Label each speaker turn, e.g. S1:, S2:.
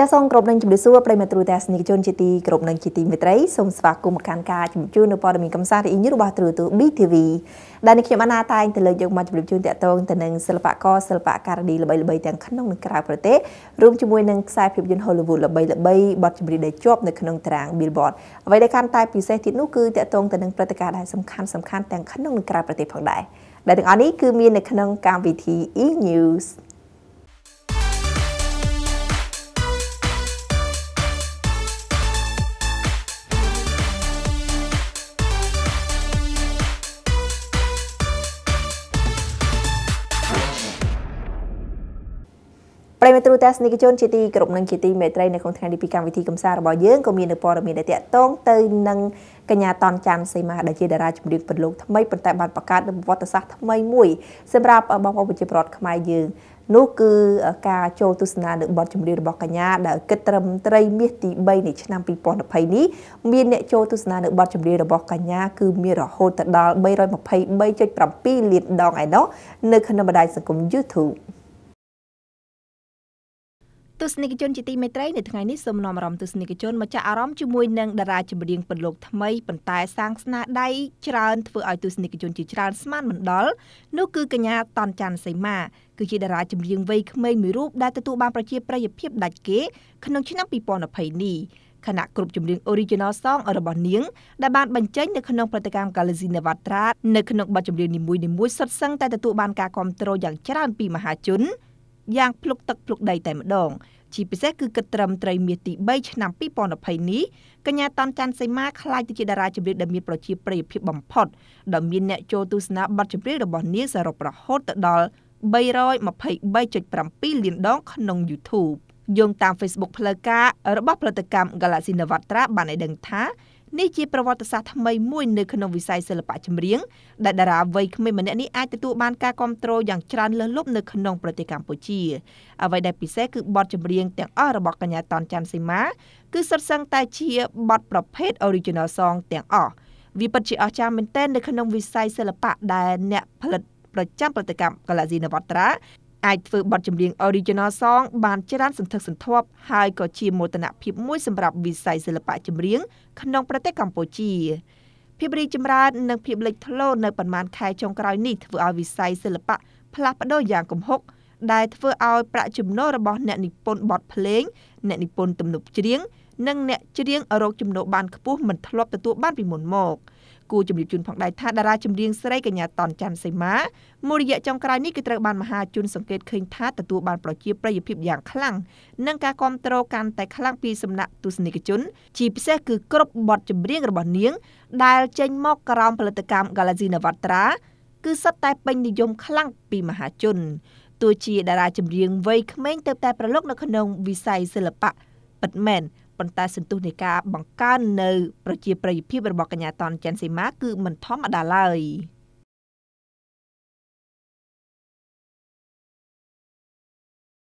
S1: ចាសសូមគ្រប់នឹងជម្រាបសួរប្រិមត្តទ្រូតាសនិកជនជាទីគ្រប់នឹងជាទីមេត្រីសូមស្វាគមន៍មកកាន់ការជម្រាបជូននៅព័ត៌មានកំសាន្តរីនេះរបស់ទ្រូទូ BTV ដែលនេះខ្ញុំអាណាតែងទៅលើកយកមកជម្រាបជូនតាក់ទងទៅនឹងសិល្បករសិល្បករនីល្បីៗទាំងក្នុងនិងក្រៅប្រទេសរួមជាមួយនឹងខ្សែភាពយន្ត Hollywood ល្បីៗបទចម្រៀងដែលជាប់នៅក្នុងតារាង Billboard អ្វីដែលកាន់តែពិសេសទៀតនោះគឺតាក់ទងទៅនឹងព្រឹត្តិការណ៍ដែលសំខាន់សំខាន់ទាំងក្នុងនិងក្រៅប្រទេសផងដែរដែលទាំងអស់នេះគឺមាននៅក្នុងកម្មវិធី E News ប្រិយមិត្តទូទាំងស្នេហជនជាទីគោរពនិងជាទីមេត្រីនៅក្នុងថ្ងៃនេះពីកម្មវិធីកំសាន្តរបស់យើងក៏មាននៅព័ត៌មានដែលតាក់ទងទៅនឹងកញ្ញាតនច័ន្ទសីមាដែលជាតារាចម្រៀងពលលោកថ្មីប៉ុន្តែបានបង្កើតនូវប្រវត្តិសាស្ត្រថ្មីមួយសម្រាប់បងប្អូនប្រជាពលរដ្ឋខ្មែរយើង នោះគឺការចូលទស្សនានៅបទចម្រៀងរបស់កញ្ញាដែលគិតត្រឹមត្រីមាសទី3នៃឆ្នាំ2020នេះមានអ្នកចូលទស្សនានៅបទចម្រៀងរបស់កញ្ញាគឺមានរហូតដល់323.7លានដងឯណោះនៅក្នុងបណ្ដាញសង្គម YouTube ទស្សនិកជនជាទីមេត្រីនៅថ្ងៃនេះសូមនាំអារម្មណ៍ទស្សនិកជនមកចាក់អារម្មណ៍ជាមួយនឹងតារាចម្រៀងពលលោកថ្មីប៉ុន្តែសាងស្នាដៃច្រើនធ្វើឲ្យទស្សនិកជនជាច្រើនស្មានមិនដល់នោះគឺកញ្ញាតនច័ន្ទសីមា គឺជាតារាចម្រៀងវ័យក្មេងមួយរូបដែលទទួលបានប្រជាប្រិយភាពដាច់គេក្នុងឆ្នាំ2020នេះគណៈក្រុមចម្រៀង Original Song របស់នាងដែលបានបញ្ចេញនៅក្នុងព្រឹត្តិការណ៍ Galaxy Navatra នៅក្នុងបទចម្រៀងនីមួយៗសុទ្ធសឹងតែទទួលបានការគាំទ្រយ៉ាងច្រើនពីមហាជនយ៉ាងភ្លុកទឹកភ្លុកដីតែម្ដង ជាពិសេសគឺគិតត្រឹមត្រីមាសទី3ឆ្នាំ2020នេះកញ្ញាតាន់ច័ន្ទសីមាខ្លាចទៅជាតារាចម្រៀងដែលមានប្រជាប្រិយភាពបំផុតដែលមានអ្នកចូលទស្សនាបទចម្រៀងរបស់នាងសរុបរហូតទៅដល់323.7លានដង ក្នុង YouTube យោងតាម Facebook ផ្លូវការរបស់ផលិតកម្ម Galaxy Navatra បានឲ្យដឹងថានេះជាប្រវត្តិសាស្ត្រថ្មីមួយនៅក្នុងវិស័យសិល្បៈចម្រៀងដែលតារាវ័យក្មេងម្នាក់នេះអាចទទួលបានការគ្រប់គ្រងយ៉ាងច្រើនលើសលប់នៅក្នុងប្រទេសកម្ពុជាអ្វីដែលពិសេសគឺបទចម្រៀងទាំងអស់របស់កញ្ញាតនច័ន្ទសីមាគឺសុទ្ធសឹងតែជាបទប្រភេទ original song ទាំងអស់វាពិតជាអស្ចារ្យមែនទែននៅក្នុងវិស័យសិល្បៈដែលអ្នកផលិតប្រចាំប្រតិកម្មកាឡាស៊ីនវត្ត្រាអាចធ្វើបទចម្រៀង original song បានច្រើនសន្ធឹកសន្ធាប់ហើយក៏ជាមោទនភាពមួយសម្រាប់វិស័យសិល្បៈចម្រៀងក្នុងប្រទេសកម្ពុជា ភាពរីចម្រើននិងភាពលេចធ្លោនៅប៉ុន្មានខែចុងក្រោយ នេះធ្វើឲ្យវិស័យសិល្បៈផ្លាស់ប្ដូរយ៉ាងគំហុក ដែលធ្វើឲ្យប្រាក់ចំណូលរបស់អ្នកនិពន្ធបទភ្លេងអ្នកនិពន្ធទំនុកច្រៀងនិងអ្នកច្រៀងរកចំណូលបានខ្ពស់មិនធ្លាប់ទទួលបានពីមុនមក។គួរជំរាបជូនផងដែរថាតារាចម្រៀងស្រីកញ្ញាតនច័ន្ទសីមាមួយរយៈចុងក្រោយនេះគឺត្រូវបានមហាជនសង្កេតឃើញថាទទួលបានប្រជាប្រិយភាពយ៉ាងខ្លាំងនិងការគាំទ្រកាន់តែខ្លាំងពីសំណាក់ទស្សនិកជន ជាពិសេសគឺគ្រប់បទចម្រៀងរបស់នាង ដែលចេញមកក្រោមផលិតកម្ម Galaxy Navatra គឺសុទ្ធតែពេញនិយមខ្លាំងពីមហាជនទោះជាតារាចម្រៀងវ័យក្មេងទៅតែប្រឡូកនៅក្នុងវិស័យសិល្បៈពិតមែនប៉ុន្តែសន្ទុះនៃការបង្កើននៅប្រជាប្រិយភាពរបស់កញ្ញាតនច័ន្ទសីមាគឺមិនធម្មតាឡើយ។